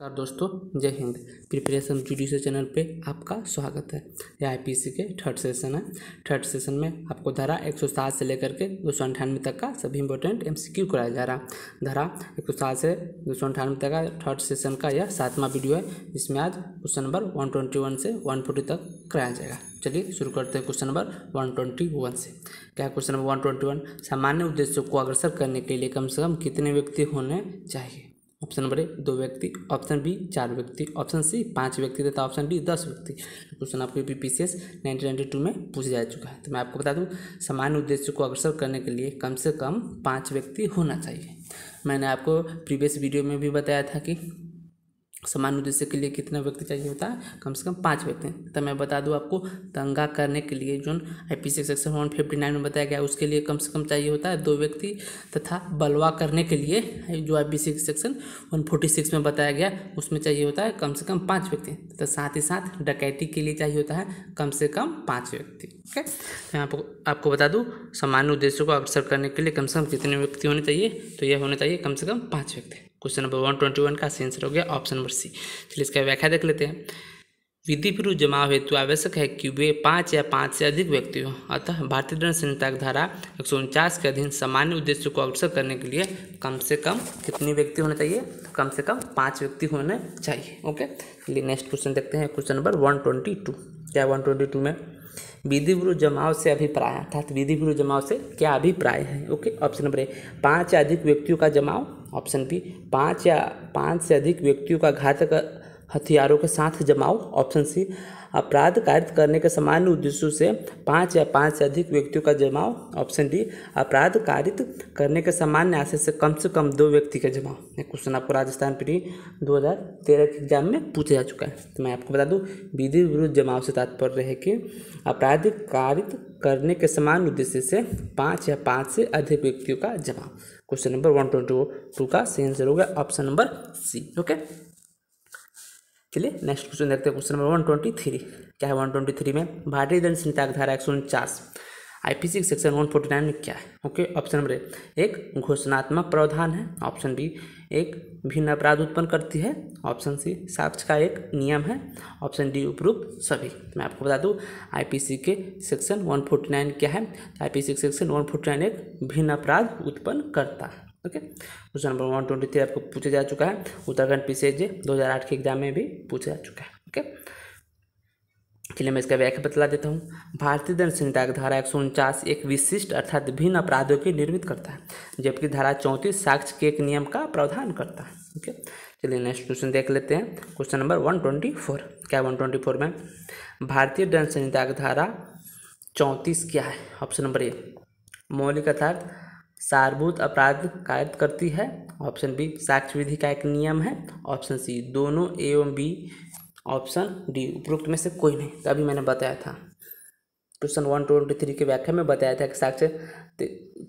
नमस्कार दोस्तों जय हिंद प्रिपरेशन जुडिशल चैनल पे आपका स्वागत है यह आईपीसी के थर्ड सेशन है थर्ड सेशन में आपको धारा 107 से लेकर के दो सौ अंठानवे तक का सभी इंपॉर्टेंट एमसीक्यू कराया जा रहा है धारा 107 से दो सौ अंठानवे तक का थर्ड सेशन का यह सातवां वीडियो है जिसमें आज क्वेश्चन नंबर वन से वन तक कराया जाएगा चलिए शुरू करते हैं question number one twenty one से क्या question number one twenty one सामान्य उद्देश्यों को अग्रसर करने के लिए कम से कम कितने व्यक्ति होने चाहिए ऑप्शन नंबर ए दो व्यक्ति ऑप्शन बी चार व्यक्ति ऑप्शन सी पाँच व्यक्ति तथा ऑप्शन डी दस व्यक्ति तो क्वेश्चन आपको B P C S nineteen ninety two में पूछा जा चुका है तो मैं आपको बता दूं सामान्य उद्देश्य को अग्रसर करने के लिए कम से कम पाँच व्यक्ति होना चाहिए मैंने आपको प्रीवियस वीडियो में भी बताया था कि समान उद्देश्य के लिए कितना व्यक्ति चाहिए होता है कम से कम पाँच व्यक्ति तो मैं बता दूं आपको दंगा करने के लिए जो I P section one fifty nine में बताया गया उसके लिए कम से कम चाहिए होता है दो व्यक्ति तथा बलवा करने के लिए जो I P section one forty six में बताया गया उसमें चाहिए होता है कम से कम पाँच व्यक्ति तथा साथ ही साथ डकैती के लिए चाहिए होता है कम से कम पाँच व्यक्ति ठीक है मैं आपको तो आपको बता दूँ सामान्य उद्देश्य को अवसर करने के लिए कम से कम कितने व्यक्ति होने चाहिए तो यह होने चाहिए कम से कम पाँच व्यक्ति question number one twenty one का सही आंसर हो गया ऑप्शन नंबर सी चलिए इसका व्याख्या देख लेते हैं विधि विरुद्ध जमाव हेतु आवश्यक है कि वे पाँच या पाँच से अधिक व्यक्ति हों अतः भारतीय दंड संहिता की धारा एक सौ उनचास के अधीन सामान्य उद्देश्य को अग्रसर करने के लिए कम से कम कितने व्यक्ति होने चाहिए कम से कम पाँच व्यक्ति होने चाहिए ओके चलिए नेक्स्ट क्वेश्चन देखते हैं question number one twenty two क्या वन ट्वेंटी टू में विधि विरुद्ध जमाव से अभिप्राय अर्थात विधि विरुद्ध जमाव से क्या अभिप्राय है ओके ऑप्शन नंबर ए पाँच या अधिक व्यक्तियों का जमाव ऑप्शन बी पाँच या पाँच से अधिक व्यक्तियों का घातक हथियारों के साथ जमाव ऑप्शन सी अपराध कार्य करने के सामान्य उद्देश्यों से पाँच या पाँच से अधिक व्यक्तियों का जमाव ऑप्शन डी अपराध कार्य करने के सामान्य आशय से कम से कम दो व्यक्ति का जमाव ये क्वेश्चन आपको राजस्थान पीढ़ी दो हज़ार तेरह के एग्जाम में पूछा जा चुका है तो मैं आपको बता दूँ विधि विरुद्ध जमाव से तात्पर्य है कि अपराध कार्य करने के समान उद्देश्य से पाँच या पाँच से अधिक व्यक्तियों का जमाव question number one twenty two का सही आंसर हो गया ऑप्शन नंबर सी ओके चलिए नेक्स्ट क्वेश्चन देखते हैं question number one twenty three क्या है वन ट्वेंटी थ्री में भारतीय दंड संहिता की धारा एक सौ उनचास IPC section one forty nine में क्या है ओके ऑप्शन नंबर एक घोषणात्मक प्रावधान है ऑप्शन बी एक भिन्न अपराध उत्पन्न करती है ऑप्शन सी साक्ष्य का एक नियम है ऑप्शन डी उपरूप सभी मैं आपको बता दूं आईपीसी के सेक्शन वन फोर्टी नाइन क्या है आईपीसी के सेक्शन वन फोर्टी नाइन एक भिन्न अपराध उत्पन्न करता है okay question number one twenty three आपको पूछा जा चुका है उत्तराखंड हज़ार आठ के एग्जाम में भी पूछा जा चुका है ओके इसके लिए मैं इसका व्याख्या बतला देता हूँ भारतीय दंड संहिता की धारा एक एक विशिष्ट अर्थात भिन्न अपराधों की निर्मित करता है जबकि धारा चौंतीस साक्ष्य के एक नियम का प्रावधान करता है ओके चलिए नेक्स्ट क्वेश्चन देख लेते हैं question number one twenty four क्या वन ट्वेंटी फोर में भारतीय दंड संहिता की धारा चौंतीस क्या है ऑप्शन नंबर ए मौलिक अर्थात सारभूत अपराध कायद करती है ऑप्शन बी साक्ष्य विधि का एक नियम है ऑप्शन सी दोनों एवं बी ऑप्शन डी उपरोक्त में से कोई नहीं तो अभी मैंने बताया था क्वेश्चन वन ट्वेंटी थ्री की व्याख्या में बताया था कि साक्ष्य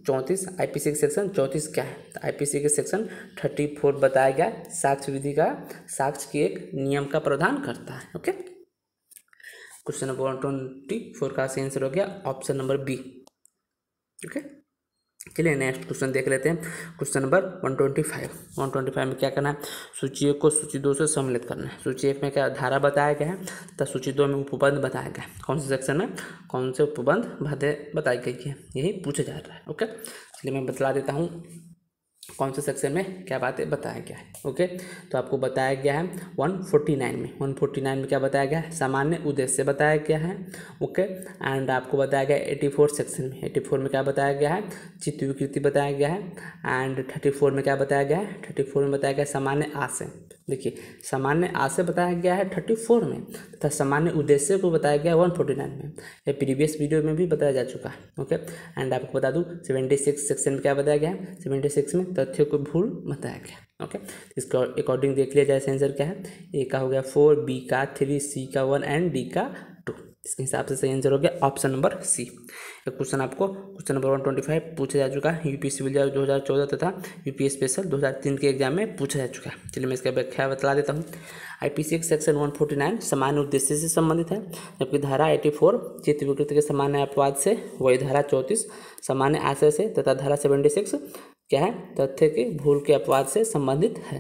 चौंतीस आईपीसी के सेक्शन चौंतीस क्या है तो आईपीसी के सेक्शन थर्टी फोर बताया गया साक्ष्य विधि का साक्ष्य के एक नियम का प्रावधान करता है okay question number twenty four का आंसर हो गया ऑप्शन नंबर बी ओके चलिए नेक्स्ट क्वेश्चन देख लेते हैं question number one twenty five one twenty five में क्या करना है सूची एक को सूची दो से सम्मिलित करना है सूची एक में क्या धारा बताया गया है तथा तो सूची दो में उपबंध बताया गया है कौन से सेक्शन में कौन से उपबंध बताई गई है यही पूछा जा रहा है ओके चलिए मैं बतला देता हूँ कौन से सेक्शन में क्या बात है बताया गया है ओके तो आपको बताया गया है 149 में 149 में क्या बताया गया है सामान्य उद्देश्य बताया गया है ओके एंड आपको बताया गया है 84 सेक्शन में 84 में क्या बताया गया है विकृति बताया गया है एंड 34 में क्या बताया गया है 34 में बताया गया है सामान्य आशय देखिए सामान्य आशय बताया गया है थर्टी फोर में तथा सामान्य उद्देश्य को बताया गया है वन फोर्टी नाइन में ये प्रीवियस वीडियो में भी बताया जा चुका है ओके एंड आपको बता दूँ सेवेंटी सिक्स सेक्शन में क्या बताया गया है सेवेंटी सिक्स में तथ्य को भूल बताया गया ओके इसको अकॉर्डिंग देख लिया जाए आंसर क्या है ए का हो गया फोर बी का थ्री सी का वन एंड डी का टू इसके हिसाब से सही आंसर हो गया ऑप्शन नंबर सी एक क्वेश्चन आपको question number one twenty five पूछा जा चुका है यूपी सिविल दो हज़ार चौदह तथा यूपीएस स्पेशल दो हज़ार तीन के एग्जाम में पूछा जा चुका है चलिए मैं इसका व्याख्या बतला देता हूँ I P C section one forty nine सामान्य उद्देश्य से संबंधित है जबकि धारा एटी फोर चित्र विकृति के सामान्य अपवाद से वही धारा चौंतीस सामान्य आशय से तथा धारा सेवेंटी सिक्स क्या है तथ्य की भूल के अपवाद से संबंधित है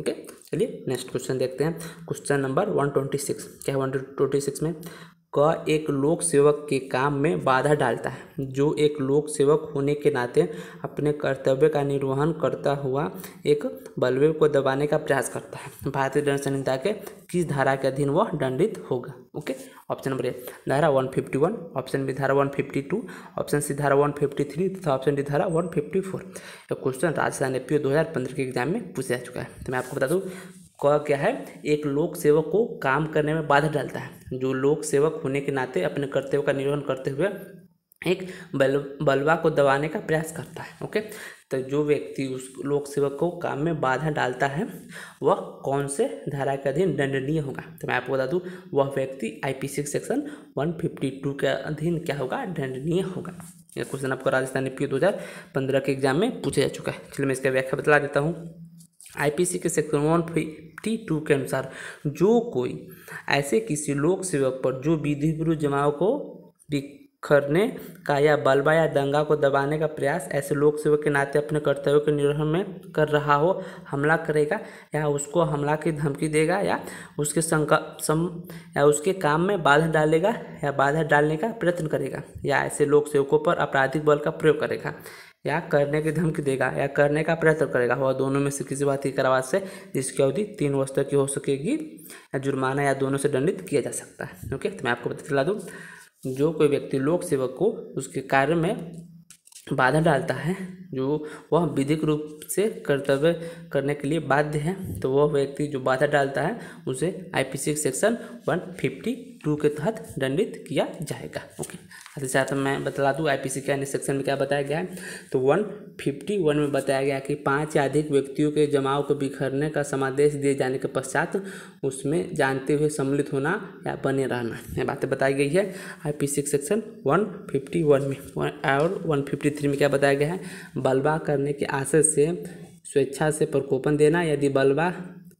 ओके चलिए नेक्स्ट क्वेश्चन देखते हैं question number one twenty six क्या है वन ट्वेंटी सिक्स में का एक लोक सेवक के काम में बाधा डालता है जो एक लोक सेवक होने के नाते अपने कर्तव्य का निर्वहन करता हुआ एक बलवे को दबाने का प्रयास करता है भारतीय दंड संहिता के किस धारा के अधीन वह दंडित होगा ओके ऑप्शन नंबर ए धारा 151 ऑप्शन बी धारा 152 ऑप्शन सी धारा 153 तथा ऑप्शन डी धारा 154 फिफ्टी क्वेश्चन राजस्थान एपीओ 2015 के एग्जाम में पूछा जा चुका है तो मैं आपको बता दूँ क्या है एक लोक सेवक को काम करने में बाधा डालता है जो लोक सेवक होने के नाते अपने कर्तव्य का निर्वहन करते हुए एक बल बलवा को दबाने का प्रयास करता है ओके तो जो व्यक्ति उस लोक सेवक को काम में बाधा डालता है वह कौन से धारा के अधीन दंडनीय होगा तो मैं आपको बता दूँ वह व्यक्ति सी सेक्शन टू के अधीन क्या होगा दंडनीय होगा यह क्वेश्चन आपको राजस्थान एपी दो हज़ार पंद्रह के एग्जाम में पूछा जा चुका है चलिए मैं इसका व्याख्या बतला देता हूँ आईपीसी के सेक्शन वन फिफ्टी टू के अनुसार जो कोई ऐसे किसी लोक सेवक पर जो विधि विरुद्ध जमाव को बिखरने का या बलबा या दंगा को दबाने का प्रयास ऐसे लोक सेवक के नाते अपने कर्तव्य के निर्वहन में कर रहा हो हमला करेगा या उसको हमला की धमकी देगा या उसके संकल्प सम या उसके काम में बाधा डालेगा या बाधा डालने का प्रयत्न करेगा या ऐसे लोक सेवकों पर आपराधिक बल का प्रयोग करेगा या करने की धमकी देगा या करने का प्रयत्न करेगा वह दोनों में से किसी बात की करावात से जिसकी अवधि तीन वर्ष तक की हो सकेगी या जुर्माना या दोनों से दंडित किया जा सकता है ओके तो मैं आपको पता चला दूँ जो कोई व्यक्ति लोक सेवक को उसके कार्य में बाधा डालता है जो वह विधिक रूप से कर्तव्य करने के लिए बाध्य है तो वह व्यक्ति जो बाधा डालता है उसे आई सेक्शन वन टू के तहत दंडित किया जाएगा ओके साथ ही साथ मैं बता दूँ आईपीसी के अन्य सेक्शन में क्या बताया गया है तो वन फिफ्टी वन में बताया गया कि पांच या अधिक व्यक्तियों के जमाव को बिखरने का समादेश दिए जाने के पश्चात उसमें जानते हुए सम्मिलित होना या बने रहना यह बातें बताई गई है I P section one fifty one में और वन फिफ्टी थ्री में क्या बताया गया है बलवा करने के आशय से स्वेच्छा से प्रकोपन देना यदि बलवा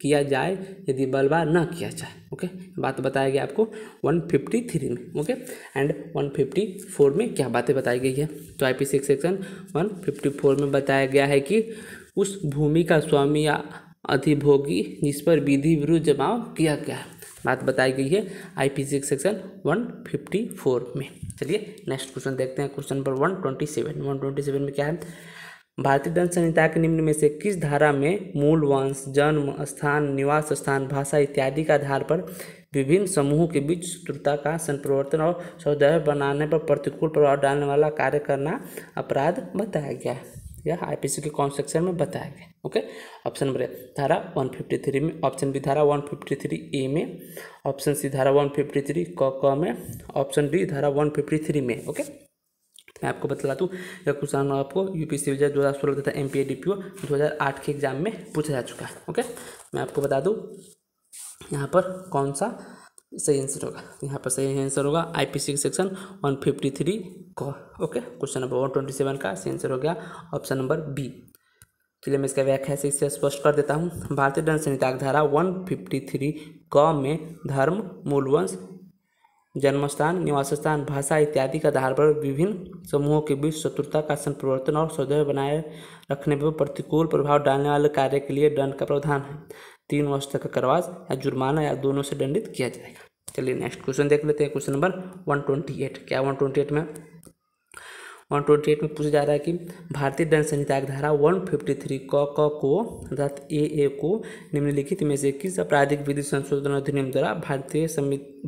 किया जाए यदि बलवा न किया जाए ओके बात बताया गया आपको 153 में ओके एंड 154 में क्या बातें बताई गई है तो आई पी सेक्शन 154 में बताया गया है कि उस भूमि का स्वामी या अधिभोगी जिस पर विधि विरुद्ध जमाव किया गया है बात बताई गई है आई पी सी सेक्शन 154 में चलिए नेक्स्ट क्वेश्चन देखते हैं क्वेश्चन नंबर वन ट्वेंटी में क्या है भारतीय दंड संहिता के निम्न में से किस धारा में मूल वंश जन्म स्थान निवास स्थान भाषा इत्यादि के आधार पर विभिन्न समूहों के बीच शत्रुता का संप्रवर्तन और सौदय बनाने पर प्रतिकूल प्रभाव डालने वाला कार्य करना अपराध बताया गया है यह आई के कौन सेक्शन में बताया गया ओके ऑप्शन नंबर ए धारा 153 में ऑप्शन बी धारा 153 ए में ऑप्शन सी धारा 153 क क में ऑप्शन डी धारा 153 में ओके मैं आपको बतला दूँ यह क्वेश्चन आपको यू पी सी दो हज़ार सोलह तथा M P A D P O दो हज़ार आठ के एग्जाम में पूछा जा चुका है ओके मैं आपको बता दूँ यहाँ पर कौन सा सही आंसर होगा यहाँ पर सही आंसर होगा I P C section one fifty three okay question number one twenty seven का सही आंसर हो गया ऑप्शन नंबर बी चलिए मैं इसका व्याख्या से इसे स्पष्ट कर देता हूँ भारतीय दंड संहिता धारा वन फिफ्टी थ्री क में धर्म मूलवंश जन्मस्थान निवास स्थान भाषा इत्यादि के आधार पर विभिन्न समूहों के बीच शत्रुता का संप्रवर्तन और सदैव बनाए रखने पर प्रतिकूल प्रभाव डालने वाले कार्य के लिए दंड का प्रावधान है तीन वर्ष तक का करवास या जुर्माना या दोनों से दंडित किया जाएगा चलिए नेक्स्ट क्वेश्चन देख लेते हैं question number one twenty eight क्या वन ट्वेंटी एट में वन ट्वेंटी एट में पूछा जा रहा है कि भारतीय दंड संहिता की धारा वन फिफ्टी थ्री क क को अर्थात ए ए को निम्नलिखित में से किस आपराधिक विधि संशोधन अधिनियम द्वारा भारतीय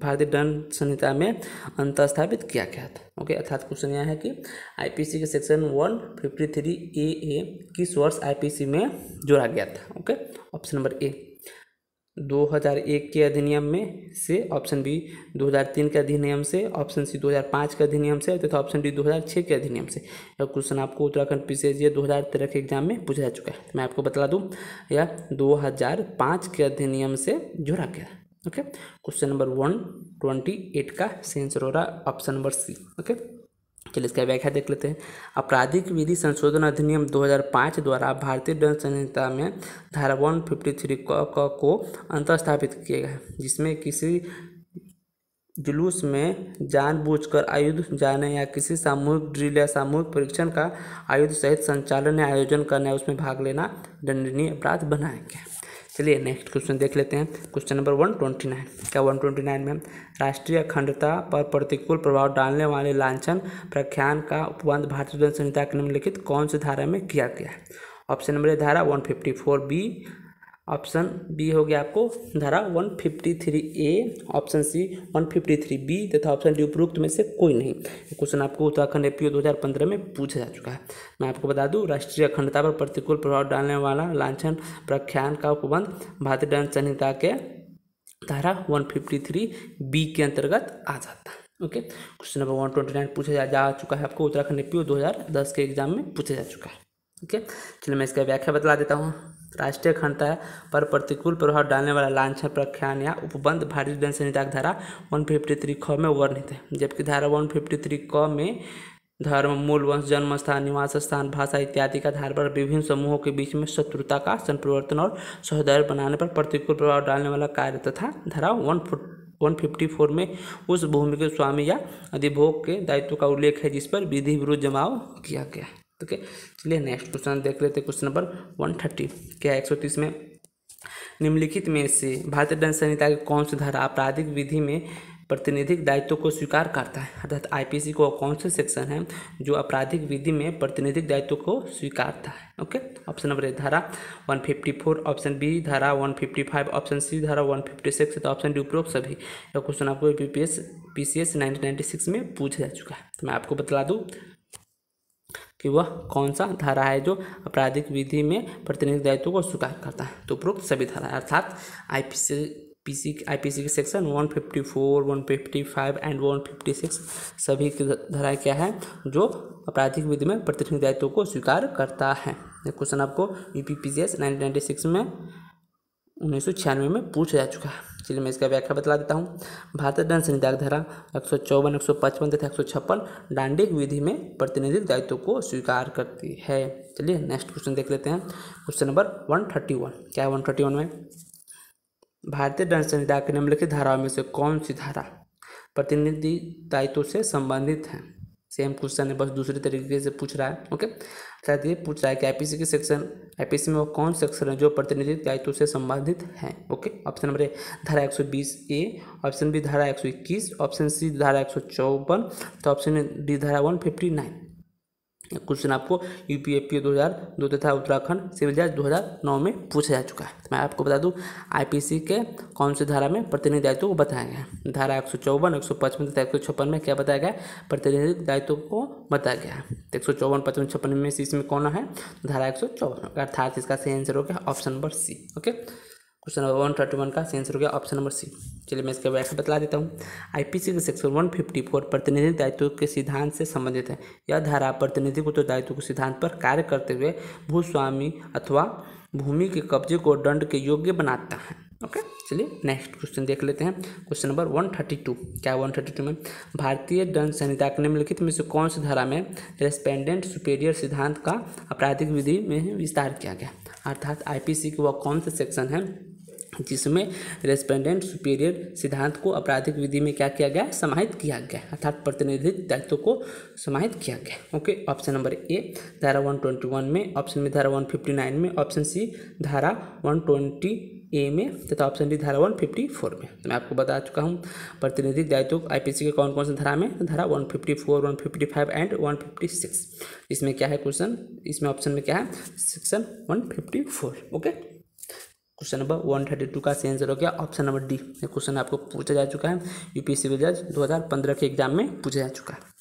भारतीय दंड संहिता में अंत स्थापित किया गया था ओके अर्थात क्वेश्चन यह है कि आईपीसी के section one fifty three A A किस वर्ष सी में जोड़ा गया था ओके ऑप्शन नंबर ए 2001 के अधिनियम में से ऑप्शन बी 2003 के अधिनियम से ऑप्शन सी 2005 के अधिनियम से तथा ऑप्शन डी 2006 के अधिनियम से यह क्वेश्चन आपको उत्तराखंड पीसीएसए 2013 के एग्जाम में पूछा जा चुका है तो मैं आपको बता दूं यह 2005 के अधिनियम से जुड़ा गया okay question number one twenty eight का सेंसर हो रहा ऑप्शन नंबर सी ओके चलिए इसका व्याख्या देख लेते हैं आपराधिक विधि संशोधन अधिनियम 2005 द्वारा भारतीय दंड संहिता में धारा वन फिफ्टी थ्री क को अंतर स्थापित किया गया जिसमें किसी जुलूस में जानबूझकर आयुध जाने या किसी सामूहिक ड्रिल या सामूहिक परीक्षण का आयुध सहित संचालन या आयोजन करने या उसमें भाग लेना दंडनीय अपराध बनाया गया चलिए नेक्स्ट क्वेश्चन देख लेते हैं question number one twenty nine क्या वन ट्वेंटी नाइन में राष्ट्रीय अखंडता पर प्रतिकूल प्रभाव डालने वाले लांछन प्रख्यान का उपबंध भारतीय संहिता के निम्नलिखित कौन से धारा में किया गया है ऑप्शन नंबर धारा one fifty four B option B हो गया आपको धारा 153 ए ऑप्शन सी 153 बी तथा ऑप्शन डी उपरोक्त में से कोई नहीं क्वेश्चन आपको उत्तराखंड एपीओ 2015 में पूछा जा चुका है मैं आपको बता दूं राष्ट्रीय अखंडता पर प्रतिकूल प्रभाव डालने वाला लांछन प्रख्यान का उपबंध भारतीय दंड संहिता के धारा 153 बी के अंतर्गत आ जाता है okay question number one twenty nine पूछा जा, जा चुका है आपको उत्तराखंड हज़ार दस के एग्जाम में पूछा जा चुका है ओके चलिए मैं इसका व्याख्या बतला देता हूँ राष्ट्रीय खंडता है पर प्रतिकूल प्रभाव डालने वाला लांछन प्रख्यान या उपबंध भारतीय दंड संहिता की धारा वन फिफ्टी थ्री ख में वर्णित है जबकि धारा वन फिफ्टी थ्री क में धर्म मूल वंश जन्म स्थान निवास स्थान भाषा इत्यादि के आधार पर विभिन्न समूहों के बीच में शत्रुता का संप्रवर्तन और सहोदय बनाने पर प्रतिकूल प्रभाव डालने वाला कार्य तथा धारा वन वन फिफ्टी फोर में उस भूमि के स्वामी या अधिभोग के दायित्व का उल्लेख है जिस पर विधि विरुद्ध जमाव किया गया है ओके चलिए नेक्स्ट क्वेश्चन देख लेते हैं क्वेश्चन नंबर वन थर्टी क्या एक सौ तीस में निम्नलिखित में से भारतीय दंड संहिता की कौन सी धारा आपराधिक विधि में प्रतिनिधिक दायित्व को स्वीकार करता है अर्थात आईपीसी को कौन सा सेक्शन है जो आपराधिक विधि में प्रतिनिधिक दायित्व को स्वीकारता है ओके ऑप्शन नंबर ए धारा 154 ऑप्शन बी धारा 155 ऑप्शन सी धारा 156 तो ऑप्शन डी उपरोक्त सभी यह क्वेश्चन आपको नाइनटीन नाइनटी सिक्स में पूछा जा चुका है तो मैं आपको बता दूँ कि वह कौन सा धारा है जो आपराधिक विधि में प्रतिनिधि दायित्व को स्वीकार करता है तो उपरोक्त सभी धारा अर्थात I P C P C I P C के सेक्शन 154, 155 एंड 156 सभी की धारा क्या है जो आपराधिक विधि में प्रतिनिधि दायित्व को स्वीकार करता है क्वेश्चन आपको U P P C S nineteen six में उन्नीस सौ छियानवे में पूछा जा चुका है चलिए मैं इसका व्याख्या बतला देता हूँ भारतीय दंड संहिता धारा एक सौ चौवन एक सौ पचपन तथा एक सौ छप्पन डांडिक विधि में प्रतिनिधित्व दायित्व को स्वीकार करती है चलिए नेक्स्ट क्वेश्चन देख लेते हैं question number one thirty one क्या है वन थर्टी वन में भारतीय दंड संहिता के निम्नलिखित धाराओं में से कौन सी धारा प्रतिनिधि दायित्व से संबंधित है सेम क्वेश्चन है बस दूसरे तरीके से पूछ रहा है ओके शायद ये पूछ रहा है कि आईपीसी के सेक्शन आईपीसी में वो कौन सेक्शन है जो प्रतिनिधित्व दायित्व से संबंधित है ओके ऑप्शन नंबर ए धारा 120 ए ऑप्शन बी धारा 121 ऑप्शन सी धारा एक तो ऑप्शन डी धारा नाइन क्वेश्चन आपको यू पी एफ पी दो हज़ार दो तथा उत्तराखंड सिविल जज दो हज़ार नौ में पूछा जा चुका है तो मैं आपको बता दूं आईपीसी के कौन से धारा में प्रतिनिधि दायित्व को बताया गया धारा एक सौ चौवन एक सौ पचपन तथा एक सौ छप्पन में क्या बताया गया प्रतिनिधि दायित्व को बताया गया है एक सौ चौवन पचपन छप्पन में से इसमें कौन है धारा एक सौ चौवन अर्थात इसका सही आंसर हो गया option number C okay question number one thirty one का सेंसर हो गया ऑप्शन नंबर सी चलिए मैं इसके व्याख्या बतला देता हूँ आईपीसी के सेक्शन वन फिफ्टी फोर प्रतिनिधि दायित्व के सिद्धांत से संबंधित है यह धारा प्रतिनिधि को तो के सिद्धांत पर कार्य करते हुए भूस्वामी अथवा भूमि के कब्जे को दंड के योग्य बनाता है ओके चलिए नेक्स्ट क्वेश्चन देख लेते हैं question number one thirty two क्या वन थर्टी टू में भारतीय दंड संहिता के निम्नलिखित में से कौन सी धारा में रेस्पेंडेंट सुपेरियर सिद्धांत का आपराधिक विधि में विस्तार किया गया अर्थात आईपीसी की वह कौन सा सेक्शन है जिसमें रेस्पेंडेंट सुपीरियर सिद्धांत को आपराधिक विधि में क्या किया गया समाहित किया गया अर्थात प्रतिनिधित्व दायित्व को समाहित किया गया ओके ऑप्शन नंबर ए धारा 121 में ऑप्शन में धारा 159 में ऑप्शन सी धारा 120 ए में तथा ऑप्शन डी धारा 154 में तो मैं आपको बता चुका हूँ प्रतिनिधि दायित्व सी के कौन कौन से धारा में धारा फिफ्टी फाइव एंड सिक्स इसमें क्या है क्वेश्चन इसमें ऑप्शन में क्या है section four okay question number one thirty two का सही आंसर हो गया ऑप्शन नंबर डी क्वेश्चन आपको पूछा जा चुका है यूपी सिविल जज पंद्रह के एग्जाम में पूछा जा चुका है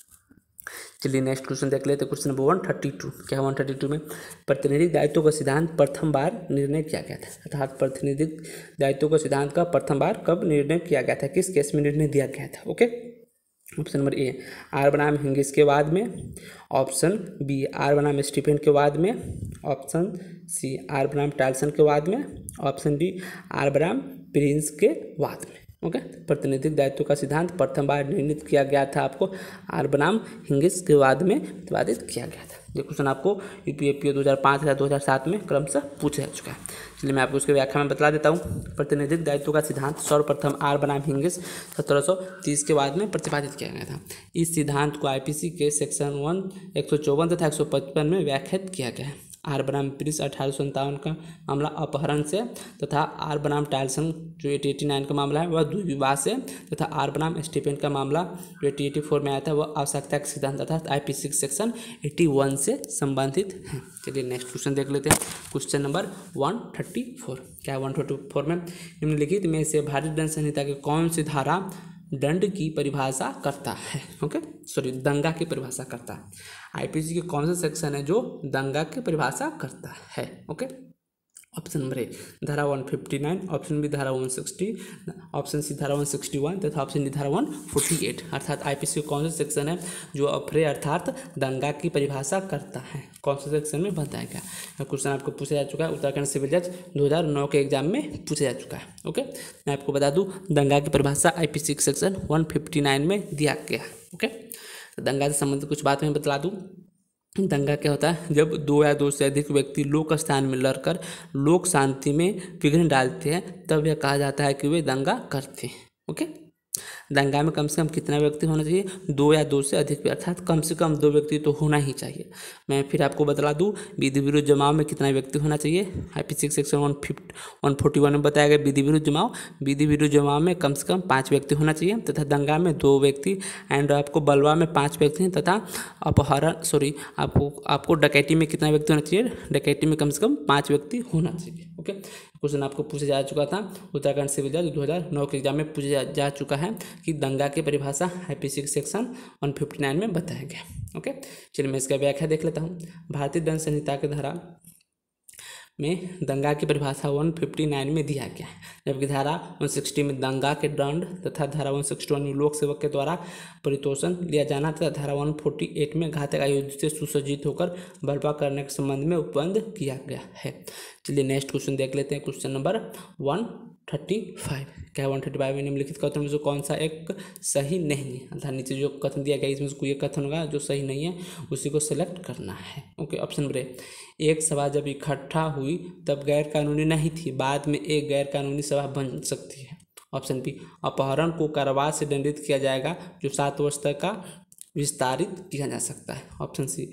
चलिए नेक्स्ट क्वेश्चन देख लेते question number one thirty two क्या है वन थर्टी टू में प्रतिनिधि दायित्व का सिद्धांत प्रथम बार निर्णय किया गया था अर्थात प्रतिनिधि दायित्व का सिद्धांत का प्रथम बार कब निर्णय किया गया था किस केस में निर्णय दिया गया था okay option number A R बनाम हिंगिस के बाद में ऑप्शन बी आर बनाम स्टीफन के बाद में ऑप्शन सी आर बनाम टालसन के बाद में ऑप्शन डी आर बनाम प्रिंस के बाद में ओके प्रतिनिधिक दायित्व का सिद्धांत प्रथम बार निर्णित किया गया था आपको आर बनाम हिंगिस के बाद में प्रतिपादित किया गया था ये क्वेश्चन आपको U P A P O दो हज़ार पाँच हज़ार दो हज़ार सात में क्रम से पूछा जा चुका है इसलिए मैं आपको उसके व्याख्या में बता देता हूँ प्रतिनिधित्व दायित्व का सिद्धांत सर्वप्रथम आर बनाम हिंगिस सत्रह सौ तीस के बाद में प्रतिपादित किया गया था इस सिद्धांत को सी के सेक्शन वन एक सौ चौवन तथा एक सौ पचपन में व्याख्यात किया गया है आर बनाम प्रिंस अठारह का मामला अपहरण से तथा आर बनाम टाइलसन जो एटी एटी नाइन का मामला है वह दुर्विवाह से तथा आर बनाम स्टीफेन का मामला जो एटी एटी फोर में आया था वह आवश्यकता का सिद्धांत अर्थात I P six section eighty one से संबंधित है चलिए नेक्स्ट क्वेश्चन देख लेते हैं question number one thirty four क्या है वन थर्टी फोर में निम्नलिखित में से भारतीय दंड संहिता की कौन सी धारा दंड की परिभाषा करता है ओके सॉरी दंगा की परिभाषा करता है आईपीसी के कौन सा सेक्शन है जो दंगा की परिभाषा करता है ओके ऑप्शन नंबर ए धारा one fifty nine option B धारा वन सिक्सटी ऑप्शन सी धारा वन सिक्सटी वन तथा ऑप्शन डी धारा वन फोर्टी एट अर्थात आई पी सी कौन सा सेक्शन है जो अपरे अर्थात दंगा की परिभाषा करता है कौन से सेक्शन में बताया गया क्वेश्चन आपको पूछा जा चुका है उत्तराखंड सिविल जज दो हज़ार नौ के एग्जाम में पूछा जा चुका है ओके मैं आपको बता दूँ दंगा की परिभाषा I P C section one fifty nine में दिया गया ओके तो दंगा से संबंधित कुछ बात मैं बता दूँ दंगा क्या होता है जब दो या दो से अधिक व्यक्ति लोक स्थान में लड़कर लोक शांति में विघ्न डालते हैं तब यह कहा जाता है कि वे दंगा करते हैं ओके दंगा में कम से कम कितना व्यक्ति होना चाहिए दो या दो से अधिक अर्थात कम से कम दो व्यक्ति तो होना ही चाहिए मैं फिर आपको बता दूँ विधि विरुद्ध जमाव में कितना व्यक्ति होना चाहिए I P six section one fifty one forty one में बताया गया विधि विरुद्ध जमाव विधि विरुद्ध जमाव में कम से कम पाँच व्यक्ति होना चाहिए तथा दंगा में दो व्यक्ति एंड आपको बलवा में पाँच व्यक्ति हैं तथा अपहरण सॉरी आपको आपको डकैती में कितना व्यक्ति होना चाहिए डकैती में कम से कम पाँच व्यक्ति होना चाहिए ओके क्वेश्चन आपको पूछा जा चुका था उत्तराखंड सिविल जज दो हज़ार नौ के एग्जाम में पूछा जा चुका है कि दंगा की परिभाषा six section one fifty nine में बताया गया ओके चलिए मैं इसका व्याख्या देख लेता हूँ भारतीय दंड संहिता की धारा में दंगा की परिभाषा वन फिफ्टी नाइन में दिया गया है जबकि धारा वन सिक्सटी में दंगा के दंड तथा धारा वन सिक्सटी वन में लोक सेवक के द्वारा परितोषण लिया जाना तथा धारा वन फोर्टी एट में घातक आयोजित से सुसज्जित होकर बर्पा करने के संबंध में उपबंध किया गया है चलिए नेक्स्ट क्वेश्चन देख लेते हैं question number one thirty five क्या वन थर्टी फाइव निम्नलिखित कथन में से कौन सा एक सही नहीं है अर्थात नीचे जो कथन दिया गया इसमें से कोई एक कथन होगा जो सही नहीं है उसी को सिलेक्ट करना है ओके ऑप्शन नंबर ए एक सभा जब इकट्ठा हुई तब गैर कानूनी नहीं थी बाद में एक गैर कानूनी सभा बन सकती है ऑप्शन बी अपहरण को कारावास से दंडित किया जाएगा जो सात वर्ष तक का विस्तारित किया जा सकता है ऑप्शन सी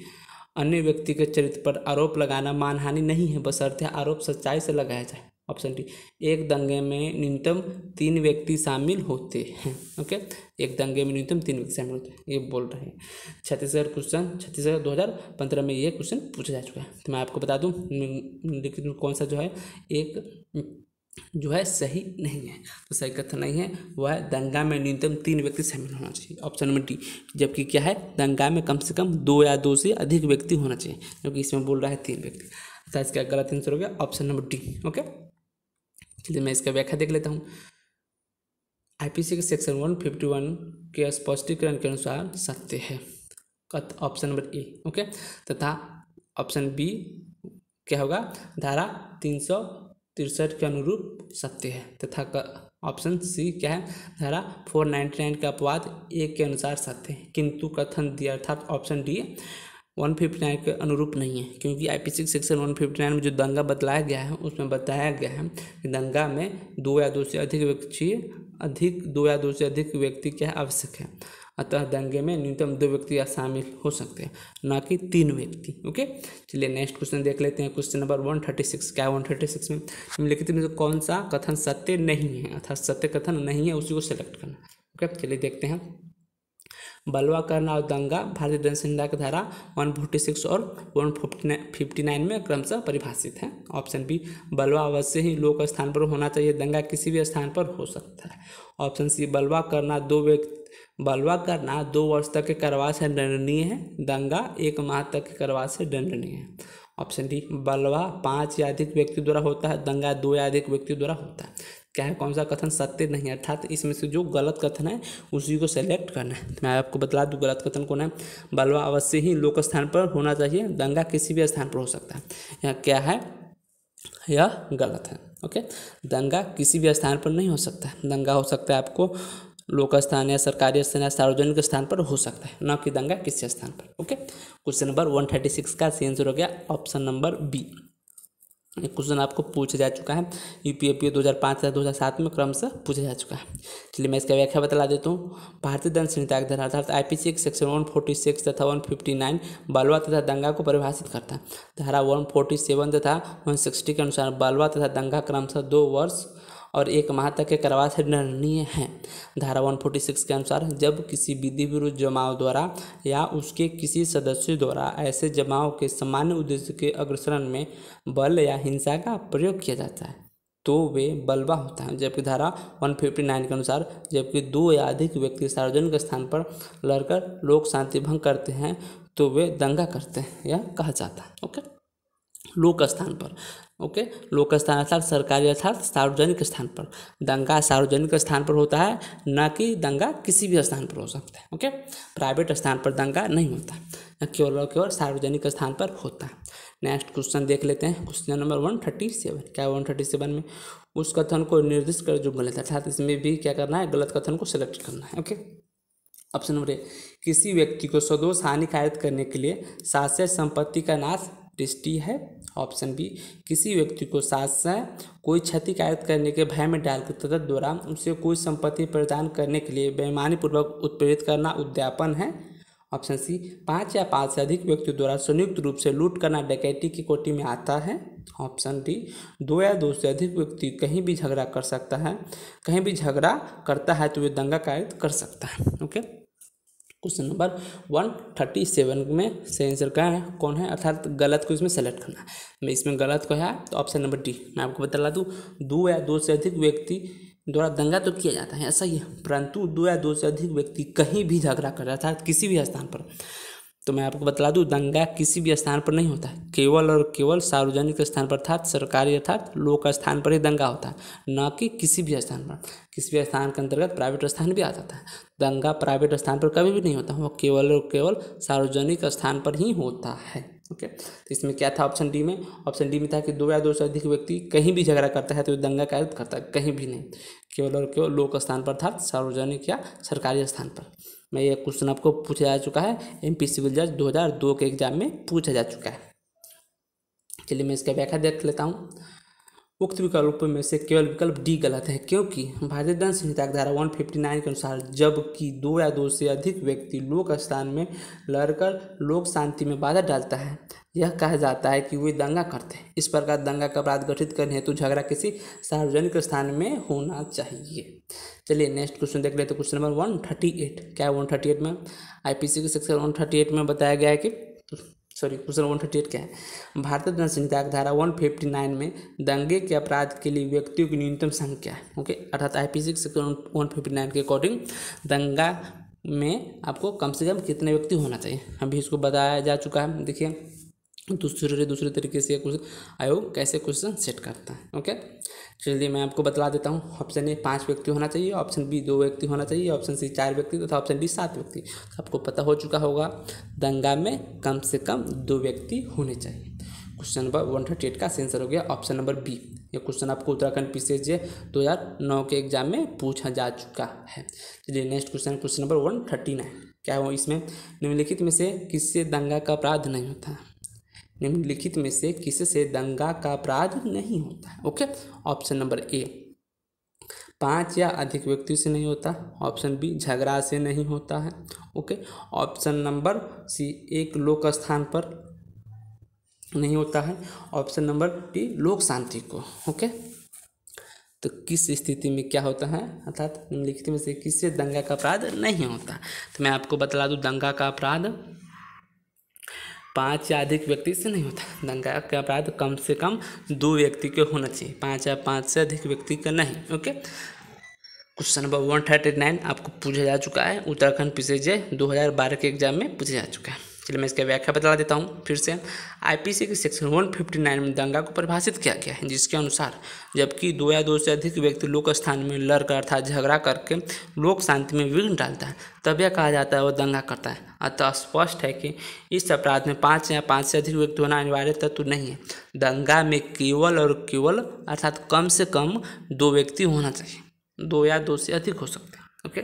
अन्य व्यक्ति के चरित्र पर आरोप लगाना मानहानि नहीं है बशर्ते आरोप सच्चाई से लगाया जाए ऑप्शन डी एक दंगे में न्यूनतम तीन व्यक्ति शामिल होते हैं ओके एक दंगे में न्यूनतम तीन व्यक्ति शामिल होते हैं ये बोल रहे हैं छत्तीसगढ़ क्वेश्चन छत्तीसगढ़ दो हज़ार पंद्रह में ये क्वेश्चन पूछा जा चुका है तो मैं आपको बता दूँ लेकिन कौन सा जो है एक जो है सही नहीं है तो सही कथन नहीं है वह है दंगा में न्यूनतम तीन व्यक्ति शामिल होना चाहिए ऑप्शन नंबर डी जबकि क्या है दंगा में कम से कम दो या दो से अधिक व्यक्ति होना चाहिए जबकि इसमें बोल रहा है तीन व्यक्ति तो इसका गलत आंसर हो गया ऑप्शन नंबर डी ओके चलिए मैं इसका व्याख्या देख लेता हूँ आईपीसी के सेक्शन वन फिफ्टी वन के स्पष्टीकरण के अनुसार सत्य है ऑप्शन नंबर ए ओके तथा ऑप्शन बी क्या होगा धारा तीन सौ तिरसठ के अनुरूप सत्य है तथा ऑप्शन सी क्या है धारा फोर नाइन्टी नाइन का अपवाद ए के अनुसार सत्य है किंतु कथन दिया अर्थात option D one fifty nine के अनुरूप नहीं है क्योंकि I P six section one fifty nine में जो दंगा बतलाया गया है उसमें बताया गया है कि दंगा में दो या दो से अधिक व्यक्ति अधिक दो या दो से अधिक व्यक्ति क्या आवश्यक है अतः दंगे में न्यूनतम दो व्यक्ति शामिल हो सकते हैं ना कि तीन व्यक्ति ओके चलिए नेक्स्ट क्वेश्चन देख लेते हैं question number one thirty six क्या वन थर्टी सिक्स में निम्नलिखित में से कौन सा कथन सत्य नहीं है अर्थात सत्य कथन नहीं है उसी को सेलेक्ट करना ओके चलिए देखते हैं बलवा करना और दंगा भारतीय दंड धारा की धारा सिक्स और वन फोर्टी फिफ्टी नाइन में क्रमशः परिभाषित है ऑप्शन बी बलवा अवश्य ही लोक स्थान पर होना चाहिए दंगा किसी भी स्थान पर हो सकता है ऑप्शन सी बलवा करना दो व्यक्ति बलवा करना दो वर्ष तक के करवा से दंडनीय है दंगा एक माह तक के करवा से दंडनीय है ऑप्शन डी बलवा पाँच या अधिक व्यक्ति द्वारा होता है दंगा दो या अधिक व्यक्ति द्वारा होता है क्या है कौन सा कथन सत्य नहीं है अर्थात इसमें से जो गलत कथन है उसी को सेलेक्ट करना है मैं आपको बता दूँ गलत कथन कौन है बलवा अवश्य ही लोक स्थान पर होना चाहिए दंगा किसी भी स्थान पर हो सकता है यहाँ क्या है यह गलत है ओके दंगा किसी भी स्थान पर नहीं हो सकता है दंगा हो सकता है आपको लोक स्थान या सरकारी स्थान या सार्वजनिक स्थान पर हो सकता है ना कि दंगा किसी स्थान पर okay question number one thirty six का सी आंसर हो गया ऑप्शन नंबर बी क्वेश्चन आपको पूछा जा चुका है यू पी एफ दो हज़ार पाँच से दो हज़ार सात में क्रम से पूछा जा चुका है चलिए मैं इसका व्याख्या बतला देता हूँ भारतीय दंड संहिता के धारा अर्थात I P C section one forty six तथा वन फिफ्टी नाइन बालवा तथा दंगा को परिभाषित करता है धारा वन फोर्टी सेवन तथा वन सिक्सटी के अनुसार बालवा तथा दंगा क्रमशः दो वर्ष और एक माह तक के कारावास दंडनीय है धारा सिक्स के अनुसार जब किसी विधि विरुद्ध जमाव द्वारा या उसके किसी सदस्य द्वारा ऐसे जमाव के सामान्य उद्देश्य के अग्रसरण में बल या हिंसा का प्रयोग किया जाता है तो वे बलवा होता है जबकि धारा 159 के अनुसार जबकि दो या अधिक व्यक्ति सार्वजनिक स्थान पर लड़कर लोग शांति भंग करते हैं तो वे दंगा करते हैं यह कहा जाता है ओके लोक स्थान पर ओके लोक स्थान अर्थात सरकारी अर्थात सार्वजनिक स्थान पर दंगा सार्वजनिक स्थान पर होता है ना कि दंगा किसी भी स्थान पर हो सकता है ओके प्राइवेट स्थान पर दंगा नहीं होता केवल और केवल सार्वजनिक स्थान पर होता है नेक्स्ट क्वेश्चन देख लेते हैं question number one thirty seven क्या वन थर्टी सेवन में उस कथन को निर्दिष्ट कर जो गलत है अर्थात इसमें भी क्या करना है गलत कथन को सिलेक्ट करना है ओके ऑप्शन नंबर ए किसी व्यक्ति को सदोष हानिकारित करने के लिए शास्त्रीय संपत्ति का नाश टेस्टी है ऑप्शन बी किसी व्यक्ति को से कोई क्षति कार्य करने के भय में डालकर तदत द्वारा उसे कोई संपत्ति प्रदान करने के लिए बेईमानीपूर्वक उत्प्रेरित करना उद्यापन है ऑप्शन सी पाँच या पाँच से अधिक व्यक्तियों द्वारा संयुक्त रूप से लूट करना डकैती की कोटि में आता है ऑप्शन डी दो या दो से अधिक व्यक्ति कहीं भी झगड़ा कर सकता है कहीं भी झगड़ा करता है तो वे दंगा कार्य कर सकता है okay question number one thirty seven में से आंसर क्या है कौन है अर्थात गलत को इसमें सेलेक्ट करना है इसमें गलत को है तो ऑप्शन नंबर डी मैं आपको बता दूँ दो या दो से अधिक व्यक्ति द्वारा दंगा तो किया जाता है ऐसा ही है परंतु दो या दो से अधिक व्यक्ति कहीं भी झगड़ा कर रहा था किसी भी स्थान पर तो मैं आपको बता दूँ दंगा किसी भी स्थान पर नहीं होता है केवल और केवल सार्वजनिक स्थान पर अर्थात सरकारी अर्थात लोक स्थान पर ही दंगा होता है न कि किसी भी स्थान पर किसी भी स्थान के अंतर्गत प्राइवेट स्थान भी आ जाता है दंगा प्राइवेट स्थान पर कभी भी नहीं होता वो केवल और केवल सार्वजनिक स्थान पर ही होता है ओके तो इसमें क्या था ऑप्शन डी में ऑप्शन डी में था कि दो या दो से अधिक व्यक्ति कहीं भी झगड़ा करता है तो दंगा का करता है कहीं भी नहीं केवल और केवल लोक स्थान पर था सार्वजनिक या सरकारी स्थान पर मैं ये क्वेश्चन आपको पूछा जा चुका है एम पी सिविल जज दो के एग्जाम में पूछा जा चुका है चलिए मैं इसका व्याख्या देख लेता हूँ उक्त विकल्प में से केवल विकल्प डी गलत है क्योंकि भारतीय दंड संहिता की धारा 159 के अनुसार जबकि दो या दो से अधिक व्यक्ति लोक स्थान में लड़कर लोक शांति में बाधा डालता है यह कहा जाता है कि वे दंगा करते हैं इस प्रकार दंगा का अपराध गठित करने हेतु तो झगड़ा किसी सार्वजनिक स्थान में होना चाहिए चलिए नेक्स्ट क्वेश्चन देख लेते question number one thirty eight क्या है वन थर्टी एट में सी के सेक्शन वन थर्टी एट में बताया गया है कि sorry question one thirty eight क्या है भारतीय दंड संहिता की धारा वन फिफ्टी नाइन में दंगे के अपराध के लिए व्यक्तियों की न्यूनतम संख्या है ओके अर्थात I P C section one fifty nine के अकॉर्डिंग दंगा में आपको कम से कम कितने व्यक्ति होना चाहिए अभी इसको बताया जा चुका है देखिए दूसरे दूसरे तरीके से क्वेश्चन आयोग कैसे क्वेश्चन सेट करता है ओके चलिए मैं आपको बतला देता हूँ ऑप्शन ए पाँच व्यक्ति होना चाहिए ऑप्शन बी दो व्यक्ति होना चाहिए ऑप्शन सी चार व्यक्ति तथा ऑप्शन डी सात व्यक्ति तो आपको पता हो चुका होगा दंगा में कम से कम दो व्यक्ति होने चाहिए question number one thirty eight का सेंसर हो गया ऑप्शन नंबर बी ये क्वेश्चन आपको उत्तराखंड पी सी जे दो हज़ार नौ के एग्जाम में पूछा जा चुका है चलिए next question question number one thirty nine क्या हो इसमें निम्नलिखित में से किससे दंगा का अपराध नहीं होता है निम्नलिखित में से किससे दंगा का अपराध नहीं होता है ओके ऑप्शन नंबर ए पांच या अधिक व्यक्ति से नहीं होता ऑप्शन बी झगड़ा से नहीं होता है ओके ऑप्शन नंबर सी एक लोक स्थान पर नहीं होता है ऑप्शन नंबर डी लोक शांति को ओके तो किस स्थिति में क्या होता है अर्थात निम्नलिखित में से किससे दंगा का अपराध नहीं होता तो मैं आपको बतला दूँ दंगा का अपराध पाँच या अधिक व्यक्ति से नहीं होता दंगा के अपराध कम से कम दो व्यक्ति के होना चाहिए पाँच या पाँच से अधिक व्यक्ति का नहीं okay question number one thirty nine आपको पूछा जा चुका है उत्तराखंड पिछले दो हज़ार बारह के एग्जाम में पूछा जा चुका है चलिए मैं इसका व्याख्या बता देता हूँ फिर से आईपीसी के सेक्शन वन फिफ्टी नाइन में दंगा को परिभाषित किया गया है जिसके अनुसार जबकि दो या दो से अधिक व्यक्ति लोक स्थान में लड़कर अर्थात झगड़ा करके लोक शांति में विघ्न डालता है तब यह कहा जाता है वह दंगा करता है अतः स्पष्ट है कि इस अपराध में पाँच या पाँच से अधिक व्यक्ति होना अनिवार्य तत्व नहीं है दंगा में केवल और केवल अर्थात कम से कम दो व्यक्ति होना चाहिए दो या दो से अधिक हो सकते हैं okay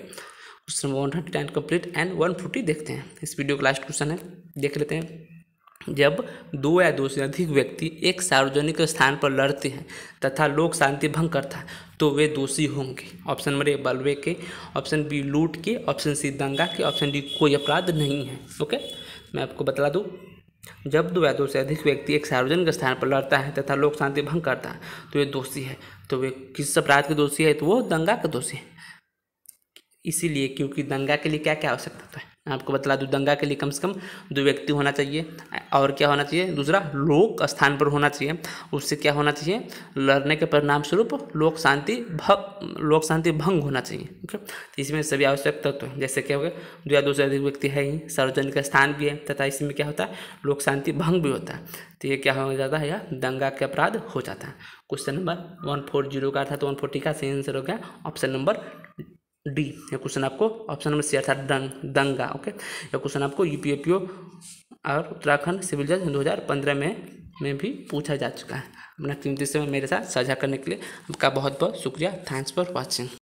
question one thirty nine complete and one forty देखते हैं इस वीडियो का लास्ट क्वेश्चन है देख लेते हैं जब दो या दो से अधिक व्यक्ति एक सार्वजनिक स्थान पर लड़ते हैं तथा लोग शांति भंग करता है तो वे दोषी होंगे ऑप्शन नंबर ए बलवे के ऑप्शन बी लूट के ऑप्शन सी दंगा के ऑप्शन डी कोई अपराध नहीं है ओके मैं आपको बता दूँ जब दो या दो से अधिक व्यक्ति एक सार्वजनिक स्थान पर लड़ता है तथा लोग शांति भंग करता है तो ये दोषी है तो वे किस अपराध के दोषी है तो वो दंगा का दोषी है इसीलिए क्योंकि दंगा के लिए क्या क्या आवश्यकता है मैं आपको बता दूँ दंगा के लिए कम से कम दो व्यक्ति होना चाहिए और क्या होना चाहिए दूसरा लोक स्थान पर होना चाहिए उससे क्या होना चाहिए लड़ने के परिणाम स्वरूप लोक शांति भंग लोक शांति भंग होना चाहिए ओके तो इसमें सभी आवश्यक तत्व तो जैसे क्या हो गया दो या दो से अधिक व्यक्ति है ही सार्वजनिक स्थान भी है तथा इसमें क्या होता है लोक शांति भंग भी होता है तो ये क्या हो जाता है या दंगा के अपराध हो जाता है question number one four zero का था तो वन फोर्टी का सही आंसर हो गया ऑप्शन नंबर डी ये क्वेश्चन आपको ऑप्शन नंबर सी अर्थात दंग दंगा ओके यह क्वेश्चन आपको यूपीएपीओ और उत्तराखंड सिविल जज 2015 में में भी पूछा जा चुका है अपना कीमती समय मेरे साथ साझा करने के लिए आपका बहुत बहुत शुक्रिया थैंक्स फॉर वॉचिंग